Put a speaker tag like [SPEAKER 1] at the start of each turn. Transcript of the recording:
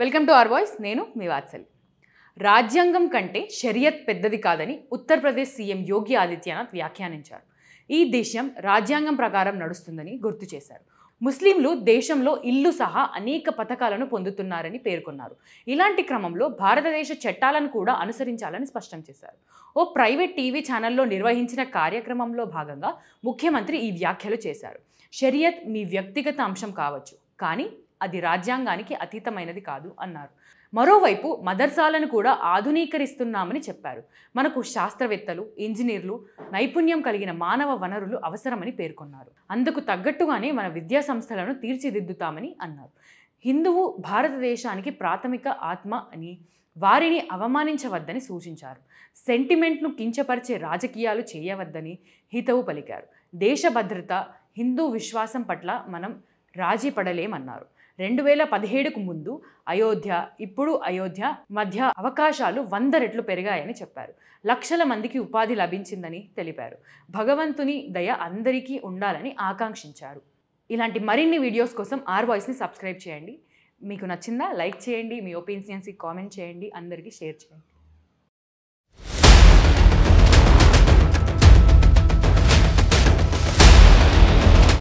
[SPEAKER 1] welcome to are voice నేను మీ వాత్సల్ రాజ్యాంగం కంటే షరియత్ పెద్దది కాదని ఉత్తరప్రదేశ్ సీఎం యోగి ఆదిత్యనాథ్ వ్యాఖ్యానించారు ఈ దేశం రాజ్యాంగం ప్రకారం నడుస్తుందని గుర్తు చేశారు ముస్లింలు దేశంలో ఇల్లు సహా అనేక పథకాలను పొందుతున్నారని పేర్కొన్నారు ఇలాంటి క్రమంలో భారతదేశ చట్టాలను కూడా అనుసరించాలని స్పష్టం చేశారు ఓ ప్రైవేట్ టీవీ ఛానల్లో నిర్వహించిన కార్యక్రమంలో భాగంగా ముఖ్యమంత్రి ఈ వ్యాఖ్యలు చేశారు షరియత్ మీ వ్యక్తిగత అంశం కావచ్చు కానీ అది రాజ్యాంగానికి అతీతమైనది కాదు అన్నారు మరోవైపు మదర్సాలను కూడా ఆధునీకరిస్తున్నామని చెప్పారు మనకు శాస్త్రవేత్తలు ఇంజనీర్లు నైపుణ్యం కలిగిన మానవ వనరులు అవసరమని పేర్కొన్నారు అందుకు తగ్గట్టుగానే మన విద్యా సంస్థలను తీర్చిదిద్దుతామని అన్నారు హిందువు భారతదేశానికి ప్రాథమిక ఆత్మ అని వారిని అవమానించవద్దని సూచించారు సెంటిమెంట్ను కించపరిచే రాజకీయాలు చేయవద్దని హితవు పలికారు దేశ భద్రత హిందూ విశ్వాసం పట్ల మనం రాజీ పడలేమన్నారు రెండు వేల పదిహేడుకు ముందు అయోధ్య ఇప్పుడు అయోధ్య మధ్య అవకాశాలు వంద రెట్లు పెరిగాయని చెప్పారు లక్షల మందికి ఉపాధి లభించిందని తెలిపారు భగవంతుని దయ అందరికీ ఉండాలని ఆకాంక్షించారు ఇలాంటి మరిన్ని వీడియోస్ కోసం ఆర్ వాయిస్ని సబ్స్క్రైబ్ చేయండి మీకు నచ్చిందా లైక్ చేయండి మీ ఒపీనియన్స్కి కామెంట్ చేయండి అందరికీ షేర్ చేయండి